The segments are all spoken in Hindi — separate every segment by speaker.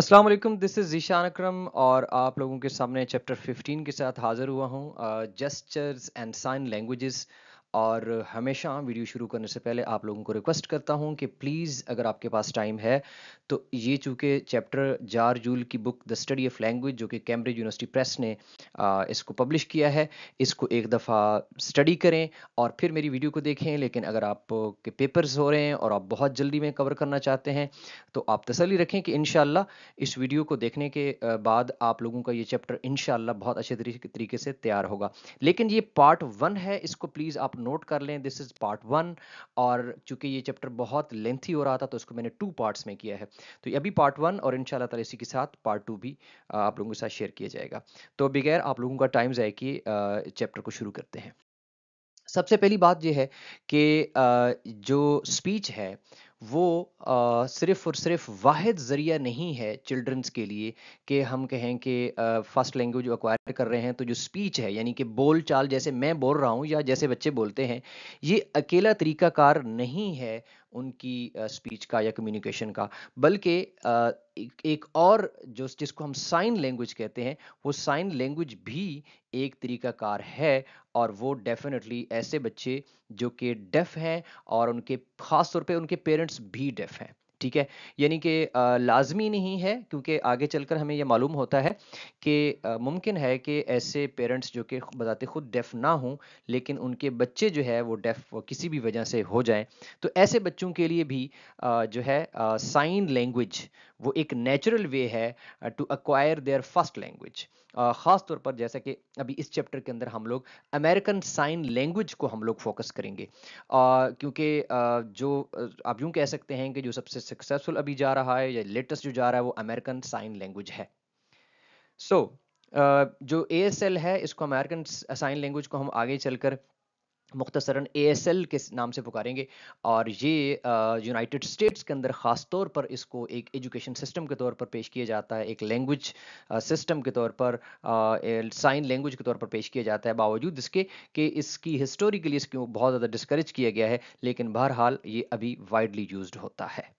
Speaker 1: अस्सलाम वालेकुम दिस इज़ ईशान अकरम और आप लोगों के सामने चैप्टर 15 के साथ हाज़िर हुआ हूँ जस्चर्स एंड साइन लैंग्वेजेस और हमेशा वीडियो शुरू करने से पहले आप लोगों को रिक्वेस्ट करता हूं कि प्लीज़ अगर आपके पास टाइम है तो ये चूँकि चैप्टर जार जूल की book the study of language जो कि कैम्ब्रिज यूनिवर्सिटी प्रेस ने आ, इसको पब्लिश किया है इसको एक दफ़ा स्टडी करें और फिर मेरी वीडियो को देखें लेकिन अगर आप के पेपर्स हो रहे हैं और आप बहुत जल्दी में कवर करना चाहते हैं तो आप तसली रखें कि इन इस वीडियो को देखने के बाद आप लोगों का ये चैप्टर इन बहुत अच्छे तरीके से तैयार होगा लेकिन ये पार्ट वन है इसको प्लीज़ आप नोट कर लें दिस इज़ पार्ट वन और चूंकि ये चैप्टर बहुत लेंथी हो रहा था तो उसको मैंने टू पार्ट्स में किया है तो अभी पार्ट वन और इन ताला इसी के साथ पार्ट टू भी आप लोगों के साथ शेयर किया जाएगा तो बगैर आप लोगों का टाइम जाए कि चैप्टर को शुरू करते हैं सबसे पहली बात यह है कि जो स्पीच है वो आ, सिर्फ और सिर्फ वाद ज़रिया नहीं है चिल्ड्रंस के लिए कि हम कहें कि फर्स्ट लैंग्वेज अक्वायर कर रहे हैं तो जो स्पीच है यानी कि बोल चाल जैसे मैं बोल रहा हूँ या जैसे बच्चे बोलते हैं ये अकेला तरीकाकार नहीं है उनकी स्पीच का या कम्युनिकेशन का बल्कि एक और जो जिसको हम साइन लैंग्वेज कहते हैं वो साइन लैंग्वेज भी एक तरीकाकार है और वो डेफिनेटली ऐसे बच्चे जो कि डेफ हैं और उनके ख़ास तौर पे उनके पेरेंट्स भी डेफ हैं ठीक है यानी कि लाजमी नहीं है क्योंकि आगे चलकर हमें यह मालूम होता है कि मुमकिन है कि ऐसे पेरेंट्स जो कि बजाते खुद डेफ ना हों लेकिन उनके बच्चे जो है वो डेफ किसी भी वजह से हो जाएं तो ऐसे बच्चों के लिए भी जो है साइन लैंग्वेज वो एक नेचुरल वे है to acquire their first language ख़ास तौर पर जैसा कि अभी इस चैप्टर के अंदर हम लोग अमेरिकन साइन लैंग्वेज को हम लोग फोकस करेंगे uh, क्योंकि uh, जो uh, आप यूँ कह सकते हैं कि जो सबसे सक्सेसफुल अभी जा रहा है या लेटेस्ट जो जा रहा है वो अमेरिकन साइन लैंग्वेज है सो so, Uh, जो ए है इसको अमेरिकन साइन लैंग्वेज को हम आगे चलकर मुख्तसरा ए एस एल के नाम से पुकारेंगे और ये यूनाइटेड स्टेट्स के अंदर ख़ास तौर पर इसको एक एजुकेशन सिस्टम के तौर पर पेश किया जाता है एक लैंग्वेज सिस्टम के तौर पर साइन लैंग्वेज के तौर पर पेश किया जाता है बावजूद इसके कि इसकी हिस्टोरिकली इसको बहुत ज़्यादा डिस्करेज किया गया है लेकिन बहरहाल ये अभी वाइडली यूज होता है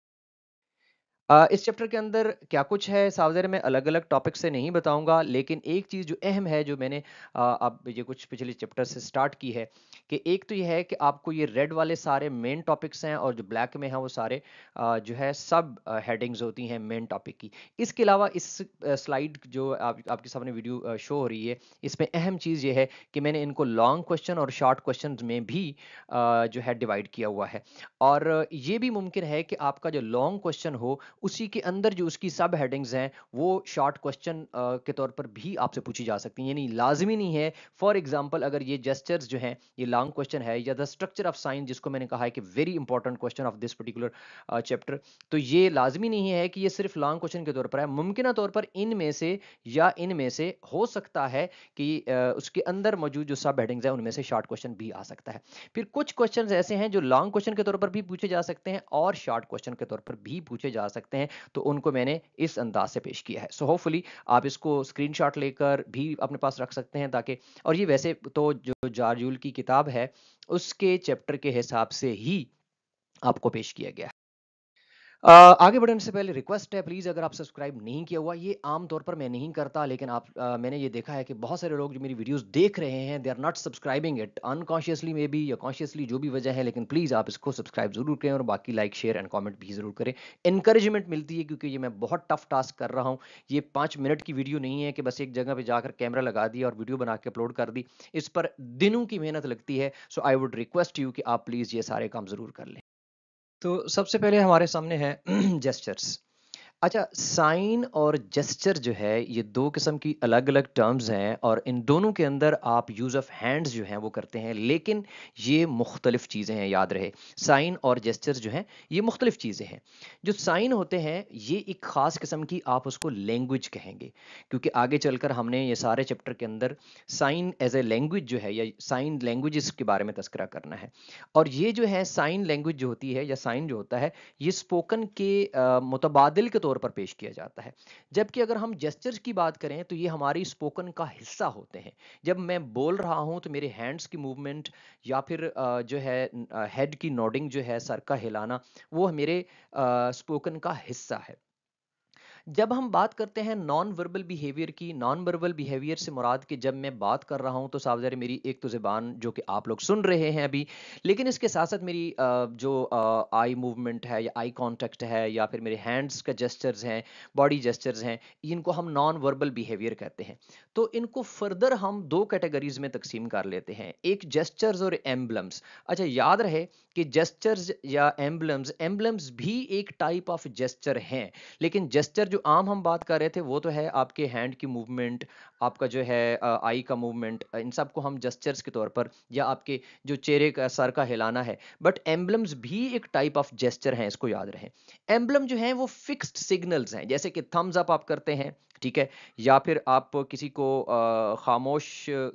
Speaker 1: इस चैप्टर के अंदर क्या कुछ है सावजेर में अलग अलग टॉपिक से नहीं बताऊंगा लेकिन एक चीज़ जो अहम है जो मैंने आप ये कुछ पिछले चैप्टर से स्टार्ट की है कि एक तो ये है कि आपको ये रेड वाले सारे मेन टॉपिक्स हैं और जो ब्लैक में हैं वो सारे जो है सब हेडिंग्स होती हैं मेन टॉपिक की इसके अलावा इस स्लाइड जो आप, आपके सामने वीडियो शो हो रही है इसमें अहम चीज़ ये है कि मैंने इनको लॉन्ग क्वेश्चन और शॉर्ट क्वेश्चन में भी जो है डिवाइड किया हुआ है और ये भी मुमकिन है कि आपका जो लॉन्ग क्वेश्चन हो उसी के अंदर जो उसकी सब हेडिंग्स हैं वो शॉर्ट क्वेश्चन के तौर पर भी आपसे पूछी जा सकती हैं यानी लाजमी नहीं है फॉर एग्जाम्पल अगर ये जेस्टर्स जो हैं ये लॉन्ग क्वेश्चन है या द स्ट्रक्चर ऑफ साइंस जिसको मैंने कहा है कि very important question of this particular chapter तो ये लाजमी नहीं है कि ये सिर्फ लॉन्ग क्वेश्चन के तौर पर है मुमकिन तौर पर इनमें से या इनमें से हो सकता है कि उसके अंदर मौजूद जो सब हेडिंग्स हैं उनमें से शॉर्ट क्वेश्चन भी आ सकता है फिर कुछ क्वेश्चन ऐसे हैं जो लॉन्ग क्वेश्चन के तौर पर भी पूछे जा सकते हैं और शॉर्ट क्वेश्चन के तौर पर भी पूछे जा सकते सकते हैं तो उनको मैंने इस अंदाज से पेश किया है सो so होपफुली आप इसको स्क्रीन लेकर भी अपने पास रख सकते हैं ताकि और ये वैसे तो जो जारजूल की किताब है उसके चैप्टर के हिसाब से ही आपको पेश किया गया Uh, आगे बढ़ने से पहले रिक्वेस्ट है प्लीज़ अगर आप सब्सक्राइब नहीं किया हुआ ये आमतौर पर मैं नहीं करता लेकिन आप आ, मैंने ये देखा है कि बहुत सारे लोग जो मेरी वीडियोस देख रहे हैं they are not subscribing it unconsciously maybe या कॉन्शियसली जो भी वजह है लेकिन प्लीज़ आप इसको सब्सक्राइब जरूर करें और बाकी लाइक शेयर एंड कॉमेंट भी जरूर करें इंकरेजमेंट मिलती है क्योंकि ये मैं बहुत टफ टास्क कर रहा हूँ ये पाँच मिनट की वीडियो नहीं है कि बस एक जगह पर जाकर कैमरा लगा दिया और वीडियो बना के अपलोड कर दी इस पर दिनों की मेहनत लगती है so I would request you कि आप प्लीज़ ये सारे काम जरूर कर लें तो सबसे पहले हमारे सामने है जेस्टर्स अच्छा साइन और जेस्चर जो है ये दो किस्म की अलग अलग टर्म्स हैं और इन दोनों के अंदर आप यूज़ ऑफ हैंड्स जो हैं वो करते हैं लेकिन ये मुख्तलिफ चीज़ें हैं याद रहे साइन और जेस्चर जो हैं ये मुख्तलिफ चीज़ें हैं जो साइन होते हैं ये एक ख़ास किस्म की आप उसको लैंग्वेज कहेंगे क्योंकि आगे चल कर हमने ये सारे चैप्टर के अंदर साइन एज ए लैंग्वेज जो है या साइन लैंग्वेज के बारे में तस्करा करना है और ये जो है साइन लैंग्वेज जो होती है या साइन जो होता है ये स्पोकन के मुतबादल के तौर तौर पर पेश किया जाता है जबकि अगर हम जेस्चर्स की बात करें तो ये हमारी स्पोकन का हिस्सा होते हैं जब मैं बोल रहा हूँ तो मेरे हैंड्स की मूवमेंट या फिर जो है हेड की नोडिंग जो है सर का हिलाना वो मेरे स्पोकन का हिस्सा है जब हम बात करते हैं नॉन वर्बल बिहेवियर की नॉन वर्बल बिहेवियर से मुराद के जब मैं बात कर रहा हूं तो साहब मेरी एक तो ज़बान जो कि आप लोग सुन रहे हैं अभी लेकिन इसके साथ साथ मेरी जो आई मूवमेंट है या आई कॉन्टेक्ट है या फिर मेरे हैंड्स का जेस्टर्स हैं बॉडी जेस्चर्स हैं इनको हम नॉन वर्बल बिहेवियर कहते हैं तो इनको फर्दर हम दो कैटेगरीज में तकसीम कर लेते हैं एक जेस्टर्स और एम्बलम्स अच्छा याद रहे कि जेस्चर्स या एम्बलम्स एम्बलम्स भी एक टाइप ऑफ जेस्चर हैं लेकिन जेस्चर जो आम हम बात कर रहे थे वो तो है आपके हैंड की मूवमेंट आपका जो है आई का मूवमेंट इन सब को हम जस्चर्स के तौर पर या आपके जो चेहरे का सर का हिलाना है बट एम्बलम्स भी एक टाइप ऑफ जेस्चर हैं इसको याद रहे एम्बलम जो है वो फिक्स्ड सिग्नल्स हैं जैसे कि थम्स अप आप करते हैं ठीक है या फिर आप किसी को खामोश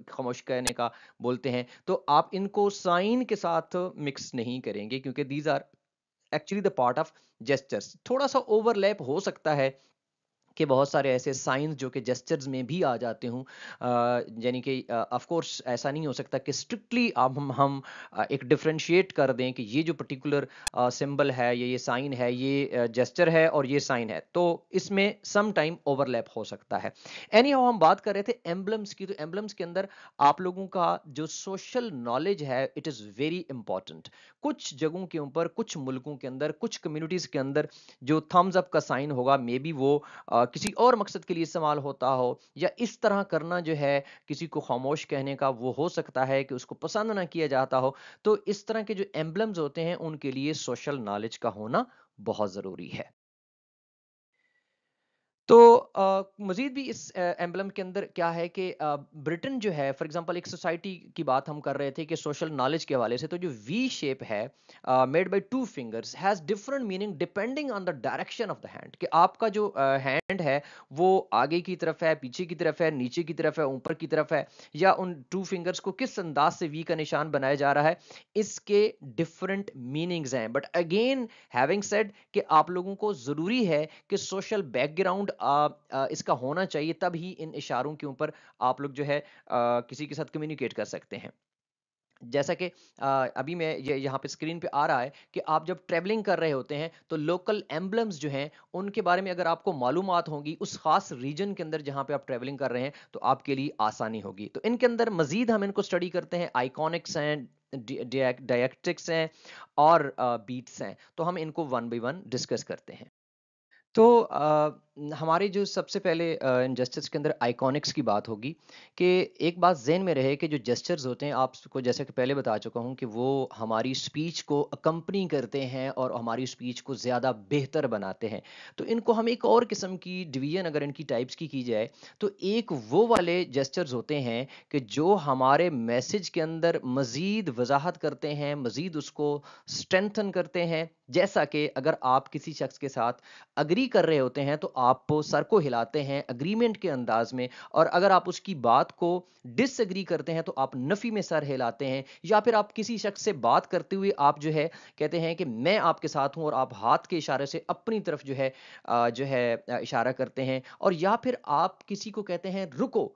Speaker 1: खामोश कहने का बोलते हैं तो आप इनको साइन के साथ मिक्स नहीं करेंगे क्योंकि these are actually the part of gestures थोड़ा सा ओवरलैप हो सकता है के बहुत सारे ऐसे साइंस जो कि जेस्चर्स में भी आ जाते हूँ यानी कि ऑफकोर्स ऐसा नहीं हो सकता कि स्ट्रिक्टली अब हम हम एक डिफ्रेंशिएट कर दें कि ये जो पर्टिकुलर सिंबल है ये ये साइन है ये जेस्चर है और ये साइन है तो इसमें सम टाइम ओवरलैप हो सकता है एनी हाउ हम बात कर रहे थे एम्बलम्स की तो एम्बलम्स के अंदर आप लोगों का जो सोशल नॉलेज है इट इज़ वेरी इंपॉर्टेंट कुछ जगहों के ऊपर कुछ मुल्कों के अंदर कुछ कम्युनिटीज़ के अंदर जो थम्स अप का साइन होगा मे बी वो आ, किसी और मकसद के लिए इस्तेमाल होता हो या इस तरह करना जो है किसी को खामोश कहने का वो हो सकता है कि उसको पसंद ना किया जाता हो तो इस तरह के जो एम्बलम्स होते हैं उनके लिए सोशल नॉलेज का होना बहुत ज़रूरी है तो मज़ीद भी इस एम्बलम के अंदर क्या है कि ब्रिटेन जो है फॉर एग्जांपल एक सोसाइटी की बात हम कर रहे थे कि सोशल नॉलेज के हवाले से तो जो वी शेप है made by two fingers has different meaning depending on the direction of the hand कि आपका जो हैंड है वो आगे की तरफ है पीछे की तरफ है नीचे की तरफ है ऊपर की तरफ है या उन टू फिंगर्स को किस अंदाज से वी का निशान बनाया जा रहा है इसके डिफरेंट मीनिंग्स हैं बट अगेन हैविंग सेड कि आप लोगों को ज़रूरी है कि सोशल बैकग्राउंड आ, आ, इसका होना चाहिए तब ही इन इशारों के ऊपर आप लोग जो है आ, किसी के साथ कम्युनिकेट कर सकते हैं जैसा कि अभी मैं ये यहाँ पे स्क्रीन पे आ रहा है कि आप जब ट्रैवलिंग कर रहे होते हैं तो लोकल एम्बलम्स जो हैं उनके बारे में अगर आपको मालूम होंगी उस खास रीजन के अंदर जहाँ पे आप ट्रैवलिंग कर रहे हैं तो आपके लिए आसानी होगी तो इनके अंदर मजीद हम इनको स्टडी करते हैं आइकॉनिक्स हैं डायक्ट्रिक्स हैं और बीट्स हैं तो हम इनको वन बाई वन डिस्कस करते हैं तो आ, हमारे जो सबसे पहले इन के अंदर आइकॉनिक्स की बात होगी कि एक बात जहन में रहे कि जो जस्टर्स होते हैं आपको जैसे कि पहले बता चुका हूँ कि वो हमारी स्पीच को अकम्पनी करते हैं और हमारी स्पीच को ज़्यादा बेहतर बनाते हैं तो इनको हम एक और किस्म की डिवीजन अगर इनकी टाइप्स की की जाए तो एक वो वाले जस्टर्स होते हैं कि जो हमारे मैसेज के अंदर मज़ीद वजाहत करते हैं मज़ीद उसको स्ट्रेंथन करते हैं जैसा कि अगर आप किसी शख्स के साथ अग्री कर रहे होते हैं तो आप सर को हिलाते हैं अग्रीमेंट के अंदाज में और अगर आप उसकी बात को डिसअग्री करते हैं तो आप नफ़ी में सर हिलाते हैं या फिर आप किसी शख्स से बात करते हुए आप जो है कहते हैं कि मैं आपके साथ हूँ और आप हाथ के इशारे से अपनी तरफ जो है जो है इशारा करते हैं और या फिर आप किसी को कहते हैं रुको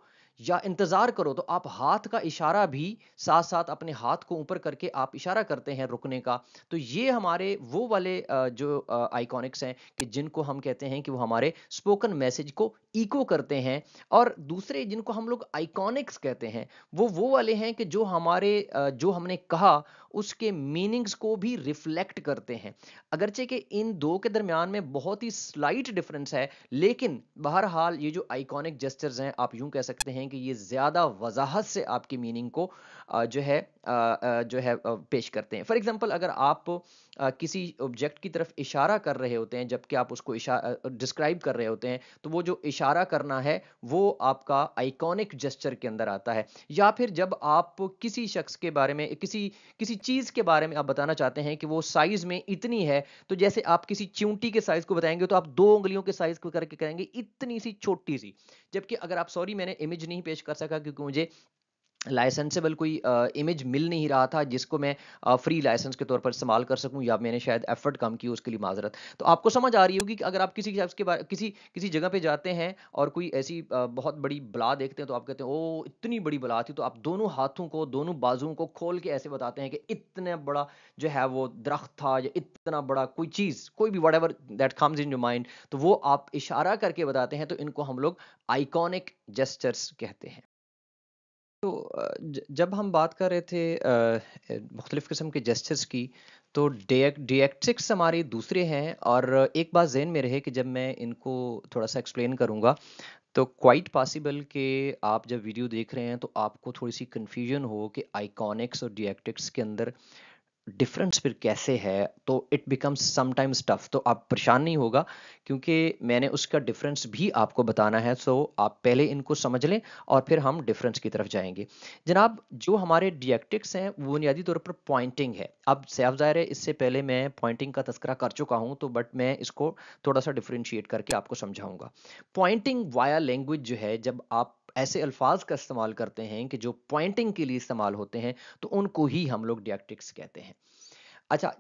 Speaker 1: या इंतज़ार करो तो आप हाथ का इशारा भी साथ साथ अपने हाथ को ऊपर करके आप इशारा करते हैं रुकने का तो ये हमारे वो वाले जो आइकॉनिक्स हैं कि जिनको हम कहते हैं कि वो हमारे स्पोकन मैसेज को इको करते हैं और दूसरे जिनको हम लोग आइकॉनिक्स कहते हैं वो वो वाले हैं कि जो हमारे जो हमने कहा उसके मीनिंग्स को भी रिफ्लेक्ट करते हैं अगरचे कि इन दो के दरमियान में बहुत ही स्लाइट डिफरेंस है लेकिन बहरहाल ये जो आइकॉनिक जेस्टर्स हैं आप यूं कह सकते हैं कि ये ज़्यादा वजाहत से आपकी मीनिंग को जो है जो है पेश करते हैं फॉर एग्ज़ाम्पल अगर आप किसी ऑब्जेक्ट की तरफ इशारा कर रहे होते हैं जबकि आप उसको डिस्क्राइब कर रहे होते हैं तो वो जो इशारा करना है वो आपका आइकॉनिक जेस्चर के अंदर आता है या फिर जब आप किसी शख्स के बारे में किसी किसी चीज़ के बारे में आप बताना चाहते हैं कि वो साइज़ में इतनी है तो जैसे आप किसी चिंटी के साइज़ को बताएंगे तो आप दो उंगलियों के साइज़ को करके करेंगे इतनी सी छोटी सी जबकि अगर आप सॉरी मैंने इमेज नहीं पेश कर सका क्योंकि मुझे लाइसेंसेबल कोई इमेज मिल नहीं रहा था जिसको मैं फ्री लाइसेंस के तौर पर इस्तेमाल कर सकूं या मैंने शायद एफर्ट कम की उसके लिए माजरत तो आपको समझ आ रही होगी कि अगर आप किसी के बारे किसी किसी जगह पे जाते हैं और कोई ऐसी आ, बहुत बड़ी बला देखते हैं तो आप कहते हैं ओ इतनी बड़ी बला थी तो आप दोनों हाथों को दोनों बाजुओं को खोल के ऐसे बताते हैं कि इतना बड़ा जो है वो दरख्त था या इतना बड़ा कोई चीज़ कोई भी whatever that comes in your mind तो वो आप इशारा करके बताते हैं तो इनको हम लोग आइकॉनिक जेस्टर्स कहते हैं तो जब हम बात कर रहे थे अ मुख्तलिफ़ किस्म के जस्टिस की, तो डेक हमारे दूसरे हैं और एक बात ज़हन में रहे कि जब मैं इनको थोड़ा-सा एक्सप्लेन करूँगा, तो क्वाइट पॉसिबल कि आप जब वीडियो देख रहे हैं, तो आपको थोड़ी-सी कन्फ्यूज़न हो कि आइकॉनिक्स और डिएक्ट्रिक्स के अंदर डिफरेंस फिर कैसे है तो इट बिकम्स समटाइम्स टफ तो आप परेशान नहीं होगा क्योंकि मैंने उसका डिफरेंस भी आपको बताना है सो तो आप पहले इनको समझ लें और फिर हम डिफरेंस की तरफ जाएंगे जनाब जो हमारे डिएक्टिक्स हैं वो बुनियादी तौर पर पॉइंटिंग है अब सैफ ज़ाहिर है इससे पहले मैं पॉइंटिंग का तस्करा कर चुका हूँ तो बट मैं इसको थोड़ा सा डिफ्रेंशिएट करके आपको समझाऊंगा पॉइंटिंग वाया लैंग्वेज जो है जब आप ऐसे अल्फाज का इस्तेमाल करते हैं कि जो पॉइंटिंग के लिए इस्तेमाल होते हैं तो उनको ही हम लोग डिएक्ट्रिक्स कहते हैं अच्छा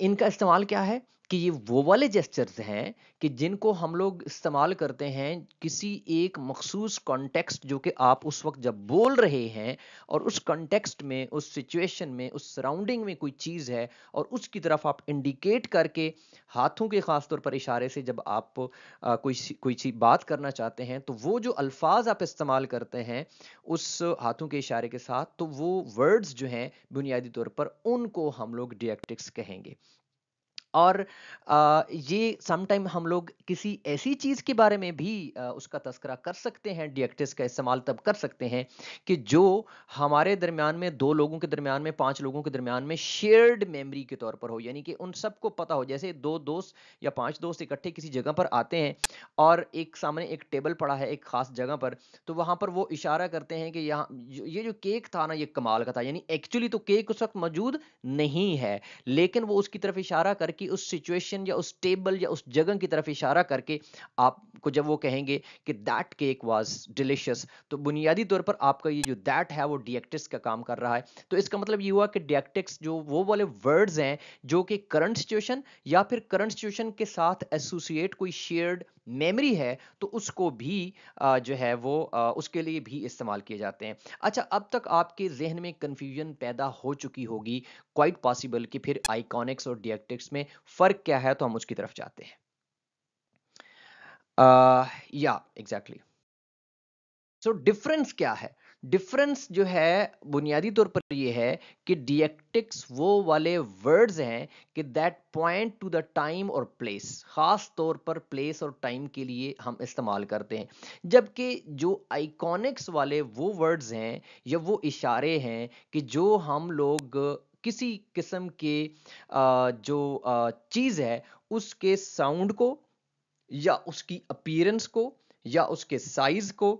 Speaker 1: इनका इस्तेमाल क्या है कि ये वो वाले जेस्चर्स हैं कि जिनको हम लोग इस्तेमाल करते हैं किसी एक मखसूस कॉन्टेक्स्ट जो कि आप उस वक्त जब बोल रहे हैं और उस कॉन्टेक्स्ट में उस सिचुएशन में उस सराउंडिंग में कोई चीज़ है और उसकी तरफ आप इंडिकेट करके हाथों के ख़ास तौर पर इशारे से जब आप आ, कोई कोई चीज़ बात करना चाहते हैं तो वो जो अल्फाज आप इस्तेमाल करते हैं उस हाथों के इशारे के साथ तो वो वर्ड्स जो हैं बुनियादी तौर पर उनको हम लोग डिएक्टिक्स कहेंगे और आ, ये समटाइम हम लोग किसी ऐसी चीज़ के बारे में भी आ, उसका तस्करा कर सकते हैं डिएक्टिस का इस्तेमाल तब कर सकते हैं कि जो हमारे दरमियान में दो लोगों के दरमियान में पांच लोगों के दरमियान में शेयर्ड मेमोरी के तौर पर हो यानी कि उन सबको पता हो जैसे दो दोस्त या पांच दोस्त इकट्ठे किसी जगह पर आते हैं और एक सामने एक टेबल पड़ा है एक खास जगह पर तो वहाँ पर वो इशारा करते हैं कि यहाँ ये जो केक था ना ये कमाल का था यानी एक्चुअली तो केक उस वक्त मौजूद नहीं है लेकिन वो उसकी तरफ इशारा करके की उस सिचुएशन या उस टेबल या उस जगह की तरफ इशारा करके आपको जब वो कहेंगे कि दैट केक वाज डिलिशियस तो बुनियादी तौर पर आपका ये जो दैट है वो डिएक्टिक्स का काम कर रहा है तो इसका मतलब ये हुआ कि डिएक्टिक्स जो वो वाले वर्ड्स हैं जो कि करंट सिचुएशन या फिर करंट सिचुएशन के साथ एसोसिएट कोई शेयर्ड मेमोरी है तो उसको भी जो है वो उसके लिए भी इस्तेमाल किए जाते हैं अच्छा अब तक आपके जहन में कन्फ्यूजन पैदा हो चुकी होगी क्वाइट पॉसिबल कि फिर आइकॉनिक्स और डिएक्टिक्स में फ़र्क क्या है तो हम उसकी तरफ जाते हैं या एग्जैक्टली सो डिफरेंस क्या है डिफरेंस जो है बुनियादी तौर पर ये है कि डिएक्टिक्स वो वाले वर्ड्स हैं कि that point to the time और प्लेस ख़ास तौर पर प्लेस और टाइम के लिए हम इस्तेमाल करते हैं जबकि जो आइकॉनिक्स वाले वो वर्ड्स हैं या वो इशारे हैं कि जो हम लोग किसी किस्म के जो चीज़ है उसके साउंड को या उसकी अपीरेंस को या उसके साइज़ को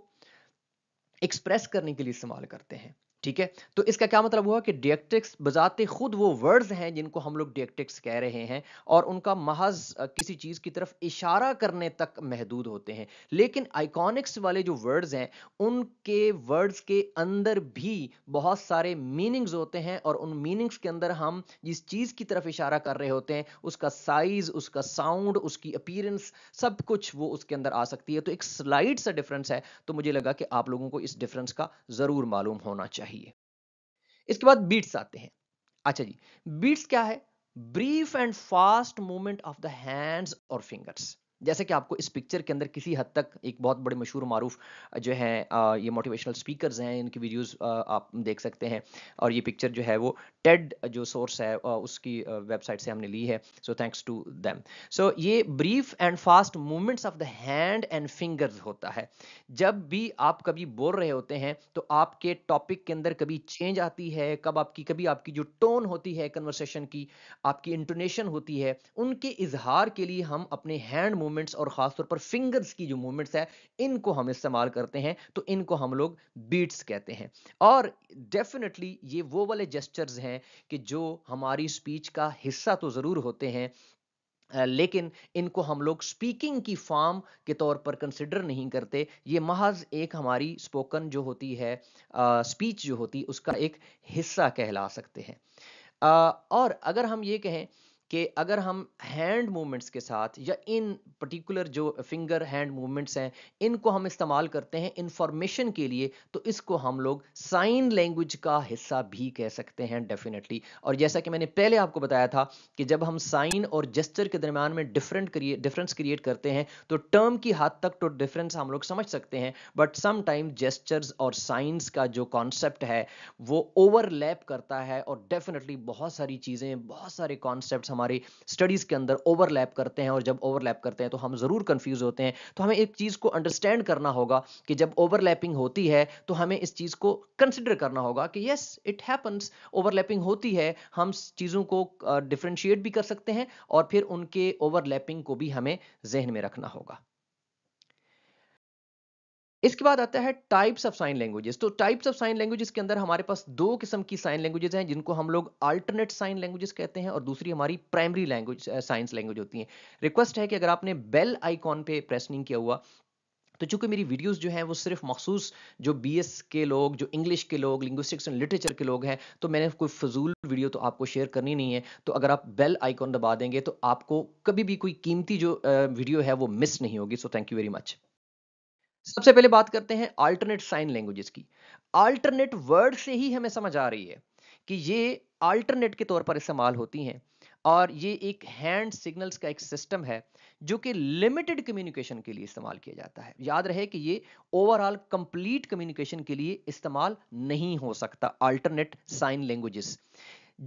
Speaker 1: एक्सप्रेस करने के लिए इस्तेमाल करते हैं ठीक है तो इसका क्या मतलब हुआ कि डिएक्टिक्स बजाते खुद वो वर्ड्स हैं जिनको हम लोग डिएक्टिक्स कह रहे हैं और उनका महज किसी चीज़ की तरफ इशारा करने तक महदूद होते हैं लेकिन आइकॉनिक्स वाले जो वर्ड्स हैं उनके वर्ड्स के अंदर भी बहुत सारे मीनिंग्स होते हैं और उन मीनिंग्स के अंदर हम जिस चीज़ की तरफ इशारा कर रहे होते हैं उसका साइज उसका साउंड उसकी अपीरेंस सब कुछ वो उसके अंदर आ सकती है तो एक स्लाइड सा डिफरेंस है तो मुझे लगा कि आप लोगों को इस डिफरेंस का ज़रूर मालूम होना चाहिए चाहिए इसके बाद बीट्स आते हैं अच्छा जी बीट्स क्या है brief and fast movement of the hands और फिंगर्स जैसे कि आपको इस पिक्चर के अंदर किसी हद तक एक बहुत बड़े मशहूर मारूफ जो हैं ये मोटिवेशनल स्पीकर्स हैं इनकी वीडियोस आप देख सकते हैं और ये पिक्चर जो है वो टेड जो सोर्स है उसकी वेबसाइट से हमने ली है so thanks to them so ये brief and fast movements of the hand and fingers होता है जब भी आप कभी बोल रहे होते हैं तो आपके टॉपिक के अंदर कभी चेंज आती है कब आपकी कभी आपकी जो टोन होती है कन्वर्सेशन की आपकी इंटोनेशन होती है उनके इजहार के लिए हम अपने हैंड मूवमेंट मूवमेंट्स और खासतौर पर फिंगर्स की जो मूवमेंट्स है इनको हम इस्तेमाल करते हैं तो इनको हम लोग बीट्स कहते हैं और डेफिनेटली ये वो वाले जेस्टर्स हैं कि जो हमारी स्पीच का हिस्सा तो ज़रूर होते हैं लेकिन इनको हम लोग स्पीकिंग की फॉर्म के तौर पर कंसिडर नहीं करते ये महज एक हमारी स्पोकन जो होती है स्पीच जो होती है उसका एक हिस्सा कहला सकते हैं और अगर हम ये कहें कि अगर हम हैंड मूवमेंट्स के साथ या इन पर्टिकुलर जो फिंगर हैंड मूवमेंट्स हैं इनको हम इस्तेमाल करते हैं इंफॉर्मेशन के लिए तो इसको हम लोग साइन लैंग्वेज का हिस्सा भी कह सकते हैं डेफिनेटली और जैसा कि मैंने पहले आपको बताया था कि जब हम साइन और जेस्चर के दरमियान में डिफरेंट क्रिए डिफरेंस क्रिएट करते हैं तो टर्म की हद तक तो डिफरेंस हम लोग समझ सकते हैं बट समाइम जेस्चर्स और साइंस का जो कॉन्सेप्ट है वो ओवरलैप करता है और डेफिनेटली बहुत सारी चीज़ें बहुत सारे कॉन्सेप्ट हमारे हमारी स्टडीज़ के अंदर ओवरलैप करते हैं और जब ओवरलैप करते हैं तो हम ज़रूर कन्फ्यूज़ होते हैं तो हमें एक चीज़ को अंडरस्टैंड करना होगा कि जब ओवरलैपिंग होती है तो हमें इस चीज़ को कंसिडर करना होगा कि येस इट हैपन्स ओवरलैपिंग होती है हम चीज़ों को डिफ्रेंशिएट भी कर सकते हैं और फिर उनके ओवरलैपिंग को भी हमें जहन में रखना होगा इसके बाद आता है टाइप्स ऑफ साइन लैंग्वेजेस तो टाइप्स ऑफ साइन लैंग्वेजेस के अंदर हमारे पास दो किस्म की साइन लैंग्वेजेस हैं जिनको हम लोग अल्टरनेट साइन लैंग्वेजेस कहते हैं और दूसरी हमारी प्राइमरी लैंग्वेज साइंस लैंग्वेज होती है रिक्वेस्ट है कि अगर आपने बेल आइकॉन पे प्रेस नहीं किया हुआ तो चूंकि मेरी वीडियोस जो हैं वो सिर्फ मखसूस जो बीएस के लोग जो इंग्लिश के लोग लिंग्विस्टिक्स एंड लिटरेचर के लोग हैं तो मैंने कोई फजूल वीडियो तो आपको शेयर करनी नहीं है तो अगर आप बेल आइकॉन दबा देंगे तो आपको कभी भी कोई कीमती जो वीडियो है वो मिस नहीं होगी so thank you very much सबसे पहले बात करते हैं अल्टरनेट साइन लैंग्वेजेस की अल्टरनेट वर्ड से ही हमें समझ आ रही है कि ये अल्टरनेट के तौर पर इस्तेमाल होती हैं और ये एक हैंड सिग्नल्स का एक सिस्टम है जो कि लिमिटेड कम्युनिकेशन के लिए इस्तेमाल किया जाता है याद रहे कि ये ओवरऑल कंप्लीट कम्युनिकेशन के लिए इस्तेमाल नहीं हो सकता अल्टरनेट साइन लैंग्वेजेस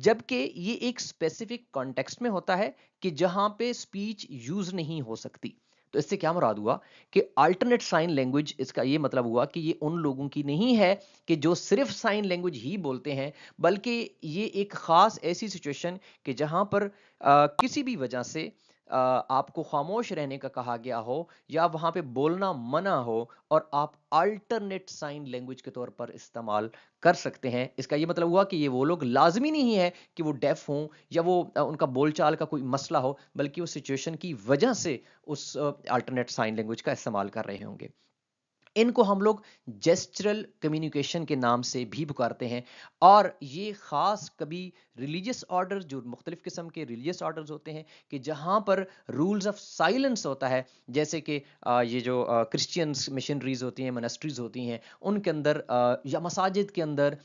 Speaker 1: जबकि ये एक स्पेसिफिक कॉन्टेक्स्ट में होता है कि जहां पे स्पीच यूज नहीं हो सकती तो इससे क्या मुराद हुआ कि अल्टरनेट साइन लैंग्वेज इसका ये मतलब हुआ कि ये उन लोगों की नहीं है कि जो सिर्फ साइन लैंग्वेज ही बोलते हैं बल्कि ये एक ख़ास ऐसी सिचुएशन कि जहां पर आ, किसी भी वजह से आपको खामोश रहने का कहा गया हो या वहां पे बोलना मना हो और आप अल्टरनेट साइन लैंग्वेज के तौर पर इस्तेमाल कर सकते हैं इसका ये मतलब हुआ कि ये वो लोग लाजमी नहीं है कि वो डेफ हों या वो उनका बोलचाल का कोई मसला हो बल्कि वो सिचुएशन की वजह से उस अल्टरनेट साइन लैंग्वेज का इस्तेमाल कर रहे होंगे इनको हम लोग जेस्चरल कम्युनिकेशन के नाम से भी पुकारते हैं और ये ख़ास कभी रिलीजियस ऑर्डर जो मुख्तलिफ़ किस्म के रिलीजियस ऑर्डर्स होते हैं कि जहाँ पर रूल्स ऑफ साइलेंस होता है जैसे कि ये जो क्रिश्चियंस मिशनरीज होती हैं मनस्ट्रीज होती हैं उनके अंदर या मसाजिद के अंदर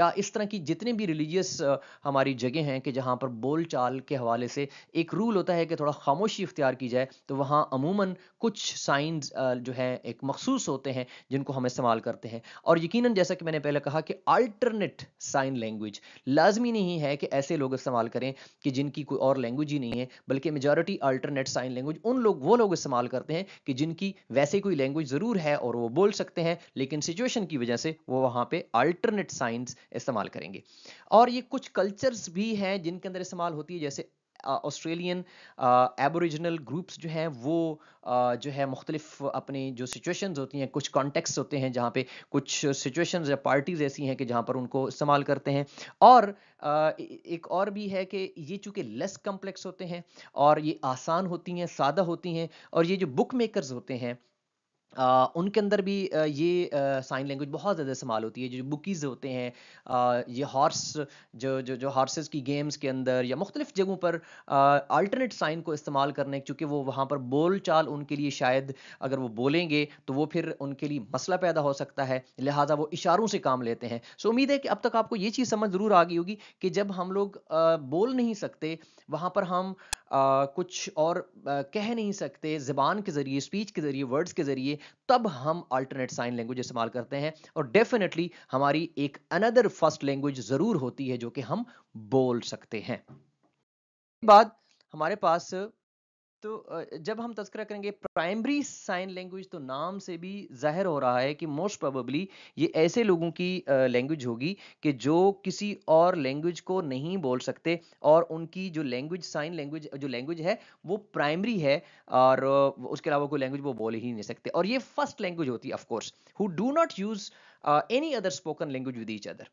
Speaker 1: या इस तरह की जितने भी रिलीजियस हमारी जगह हैं कि जहाँ पर बोल चाल के हवाले से एक रूल होता है कि थोड़ा खामोशी इख्तियार की जाए तो वहाँ अमूमन कुछ साइंस जो हैं एक मखसूस होते हैं हैं जिनको हम इस्तेमाल करते हैं और यकीनन जैसा कि मैंने पहले कहा कि अल्टरनेट साइन लैंग्वेज लाजमी नहीं है कि ऐसे लोग इस्तेमाल करें कि जिनकी कोई और लैंग्वेज ही नहीं है बल्कि मेजोरिटी अल्टरनेट साइन लैंग्वेज उन लोग वो लोग इस्तेमाल करते हैं कि जिनकी वैसे कोई लैंग्वेज ज़रूर है और वो बोल सकते हैं लेकिन सिचुएशन की वजह से वो वहाँ पर अल्टरनेट साइंस इस्तेमाल करेंगे और ये कुछ कल्चर्स भी हैं जिनके अंदर इस्तेमाल होती है जैसे ऑस्ट्रेलियन एबोरिजिनल ग्रुप्स जो हैं वो uh, जो है मुख्तलिफ अपने जो सिचुएशंस होती हैं कुछ कॉन्टेक्स्ट होते हैं जहाँ पे कुछ सिचुएशंस या पार्टीज़ ऐसी हैं कि जहाँ पर उनको इस्तेमाल करते हैं और uh, एक और भी है कि ये चूँकि लेस कम्प्लेक्स होते हैं और ये आसान होती हैं सादा होती हैं और ये जो बुक मेकरस होते हैं अ, उनके अंदर भी अ, ये साइन लैंग्वेज बहुत ज़्यादा इस्तेमाल होती है, जो बुकीज़ होते हैं अ, ये हॉर्स जो जो जो हॉर्सेस की गेम्स के अंदर या मुख़्तलिफ़ जगहों पर अल्टरनेट साइन को इस्तेमाल करने चूँकि वो वहाँ पर बोल-चाल उनके लिए शायद अगर वो बोलेंगे, तो वो फिर उनके लिए मसला पैदा हो सकता है, लिहाज़ा वो इशारों से काम लेते हैं। सो उम्मीद है कि अब तक आपको ये चीज़ समझ ज़रूर आ गई होगी कि जब हम लोग बोल नहीं सकते, वहाँ पर हम आ, कुछ और आ, कह नहीं सकते ज़बान के ज़रिए स्पीच के ज़रिए वर्ड्स के ज़रिए तब हम अल्टरनेट साइन लैंग्वेज इस्तेमाल करते हैं और डेफिनेटली हमारी एक अनदर फर्स्ट लैंग्वेज ज़रूर होती है जो कि हम बोल सकते हैं बाद हमारे पास तो जब हम तस्करा करेंगे प्राइमरी साइन लैंग्वेज तो नाम से भी जाहिर हो रहा है कि मोस्ट प्रोबेबली ये ऐसे लोगों की लैंग्वेज होगी कि जो किसी और लैंग्वेज को नहीं बोल सकते और उनकी जो लैंग्वेज साइन लैंग्वेज जो लैंग्वेज है वो प्राइमरी है और उसके अलावा कोई लैंग्वेज वो बोल ही नहीं सकते और ये फर्स्ट लैंग्वेज होती है of course who do not use any other spoken language with each other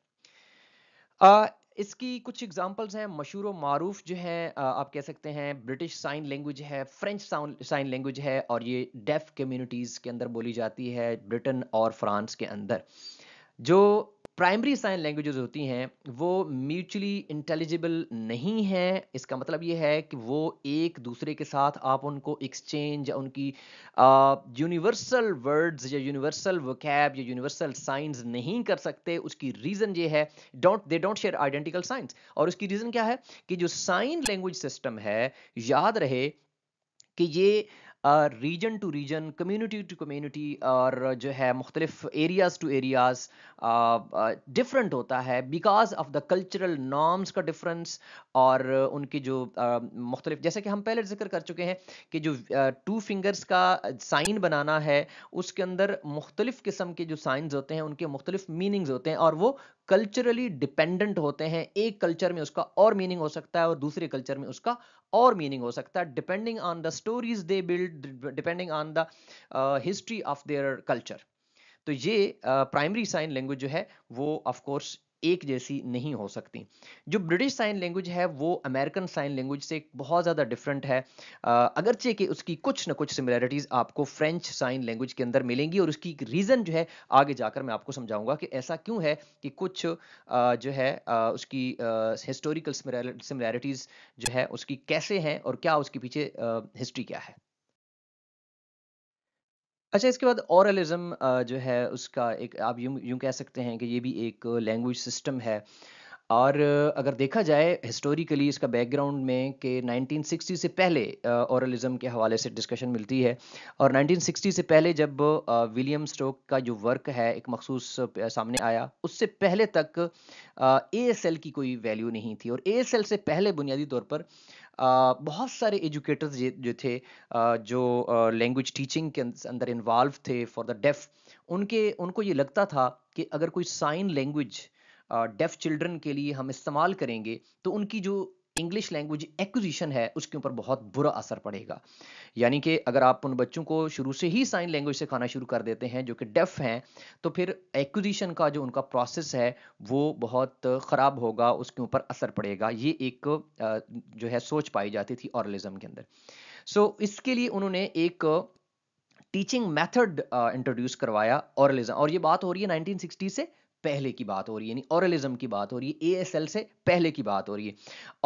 Speaker 1: इसकी कुछ एग्जांपल्स हैं मशहूर मरूफ जो है आप कह सकते हैं ब्रिटिश साइन लैंग्वेज है फ्रेंच साइन लैंग्वेज है और ये डेफ कम्युनिटीज़ के अंदर बोली जाती है ब्रिटेन और फ्रांस के अंदर जो प्राइमरी साइन लैंग्वेजेस होती हैं वो म्यूचुअली इंटेलिजिबल नहीं हैं इसका मतलब ये है कि वो एक दूसरे के साथ आप उनको एक्सचेंज या उनकी यूनिवर्सल वर्ड्स या यूनिवर्सल वकैब या यूनिवर्सल साइंस नहीं कर सकते उसकी रीज़न ये है don't they don't share identical signs और उसकी रीज़न क्या है कि जो साइन लैंग्वेज सिस्टम है याद रहे कि ये region to region community to community और जो है मुख्तलिफ एरियाज़ टू एरियाज़ डिफरेंट होता है because of the cultural norms का डिफरेंस और उनकी जो मुख्तलिफ जैसे कि हम पहले जिक्र कर चुके हैं कि जो टू फिंगर्स का साइन बनाना है उसके अंदर मुख्तलिफ किस्म के जो साइंस होते हैं उनके मुख्तलिफ मीनिंग्स होते हैं और वो कल्चरली डिपेंडेंट होते हैं एक कल्चर में उसका और मीनिंग हो सकता है और दूसरे कल्चर में उसका और मीनिंग हो सकता है depending on the stories they build depending on the history of their culture तो ये प्राइमरी साइन लैंग्वेज जो है वो ऑफ कोर्स एक जैसी नहीं हो सकती जो ब्रिटिश साइन लैंग्वेज है वो अमेरिकन साइन लैंग्वेज से बहुत ज़्यादा डिफरेंट है अगरचे कि उसकी कुछ ना कुछ सिमिलैरिटीज़ आपको फ्रेंच साइन लैंग्वेज के अंदर मिलेंगी और उसकी रीज़न जो है आगे जाकर मैं आपको समझाऊंगा कि ऐसा क्यों है कि कुछ जो है उसकी हिस्टोरिकल सिमिलैरिटीज़ जो है उसकी कैसे हैं और क्या उसके पीछे हिस्ट्री क्या है अच्छा इसके बाद औरलिज्म जो है उसका एक आप यूं यूं कह सकते हैं कि ये भी एक लैंग्वेज सिस्टम है और अगर देखा जाए हिस्टोरिकली इसका बैकग्राउंड में कि 1960 से पहले औरलिज्म के हवाले से डिस्कशन मिलती है और 1960 से पहले जब विलियम स्टोक का जो वर्क है एक मखसूस सामने आया उससे पहले तक ए एस एल की कोई वैल्यू नहीं थी और ए एस एल से पहले बुनियादी तौर पर बहुत सारे एजुकेटर्स जो थे जो लैंग्वेज टीचिंग के अंदर इन्वॉल्व थे फॉर द डेफ उनके उनको ये लगता था कि अगर कोई साइन लैंग्वेज डेफ चिल्ड्रन के लिए हम इस्तेमाल करेंगे तो उनकी जो इंग्लिश लैंग्वेज एक्विजिशन है उसके ऊपर बहुत बुरा असर पड़ेगा यानी कि अगर आप उन बच्चों को शुरू से ही साइन लैंग्वेज से खाना शुरू कर देते हैं जो कि डेफ हैं तो फिर एक्विजिशन का जो उनका प्रोसेस है वो बहुत ख़राब होगा उसके ऊपर असर पड़ेगा ये एक जो है सोच पाई जाती थी ऑरलिज्म के अंदर सो so, इसके लिए उन्होंने एक टीचिंग मेथड इंट्रोड्यूस करवाया ऑरलिज़म और ये बात हो रही है नाइनटीन से पहले की बात हो रही है यानी औरलिज्म की बात हो रही है एएसएल से पहले की बात हो रही है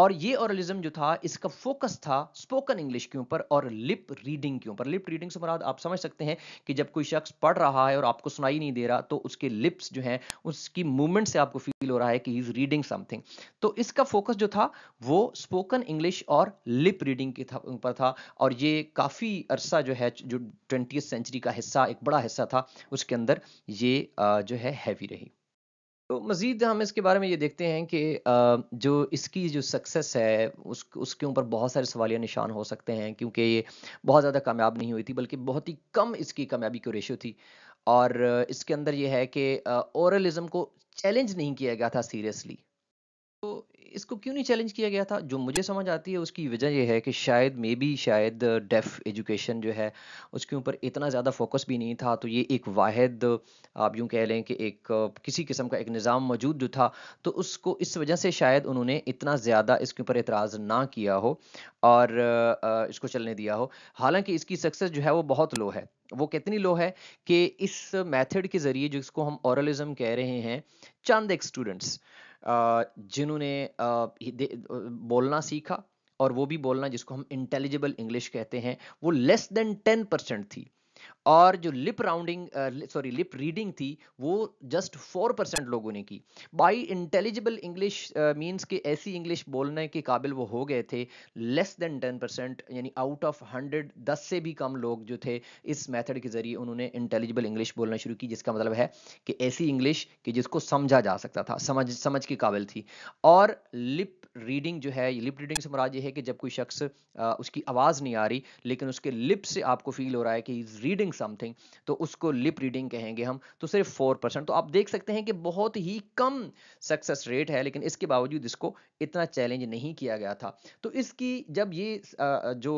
Speaker 1: और ये ऑरलिज्म जो था इसका फोकस था स्पोकन इंग्लिश के ऊपर और लिप रीडिंग के ऊपर लिप रीडिंग से मुराद आप समझ सकते हैं कि जब कोई शख्स पढ़ रहा है और आपको सुनाई नहीं दे रहा तो उसके लिप्स जो है उसकी मूवमेंट से आपको फील हो रहा है कि ही इज रीडिंग समथिंग तो इसका फोकस जो था वो स्पोकन इंग्लिश और लिप रीडिंग के ऊपर था और ये काफ़ी अरसा जो है जो ट्वेंटी सेंचुरी का हिस्सा एक बड़ा हिस्सा था उसके अंदर ये जो है हैवी रही तो मज़ीद हम इसके बारे में ये देखते हैं कि जो इसकी जो सक्सेस है उस उसके ऊपर बहुत सारे सवालिया निशान हो सकते हैं क्योंकि ये बहुत ज़्यादा कामयाब नहीं हुई थी बल्कि बहुत ही कम इसकी कामयाबी की रेशियो थी और इसके अंदर ये है कि ओरलिज़्म को चैलेंज नहीं किया गया था सीरियसली तो इसको क्यों नहीं चैलेंज किया गया था जो मुझे समझ आती है उसकी वजह यह है कि शायद मे बी शायद डेफ uh, एजुकेशन जो है उसके ऊपर इतना ज़्यादा फोकस भी नहीं था तो ये एक वाद आप यूँ कह लें कि एक uh, किसी किस्म का एक निज़ाम मौजूद जो था तो उसको इस वजह से शायद उन्होंने इतना ज़्यादा इसके ऊपर एतराज़ ना किया हो और uh, इसको चलने दिया हो हालांकि इसकी सक्सेस जो है वो बहुत लो है वो कितनी लो है कि इस मेथड के ज़रिए जिसको हम औरलिज्म कह रहे हैं चंद एक स्टूडेंट्स जिन्होंने बोलना सीखा और वो भी बोलना जिसको हम इंटेलिजिबल इंग्लिश कहते हैं वो लेस देन टेन परसेंट थी और जो lip rounding sorry lip reading थी वो जस्ट फोर परसेंट लोगों ने की बाई इंटेलिजिबल इंग्लिश मीन्स के ऐसी इंग्लिश बोलने के काबिल वो हो गए थे लेस देन टेन परसेंट यानी आउट ऑफ हंड्रेड दस से भी कम लोग जो थे इस मेथड के जरिए उन्होंने इंटेलिजिबल इंग्लिश बोलना शुरू की जिसका मतलब है कि ऐसी इंग्लिश कि जिसको समझा जा सकता था समझ समझ के काबिल थी और लिप रीडिंग जो है लिप रीडिंग से मुराद ये है कि जब कोई शख्स उसकी आवाज़ नहीं आ रही लेकिन उसके लिप से आपको फील हो रहा है कि इज़ रीडिंग समथिंग तो उसको लिप रीडिंग कहेंगे हम तो सिर्फ फोर परसेंट तो आप देख सकते हैं कि बहुत ही कम सक्सेस रेट है लेकिन इसके बावजूद इसको इतना चैलेंज नहीं किया गया था तो इसकी जब ये जो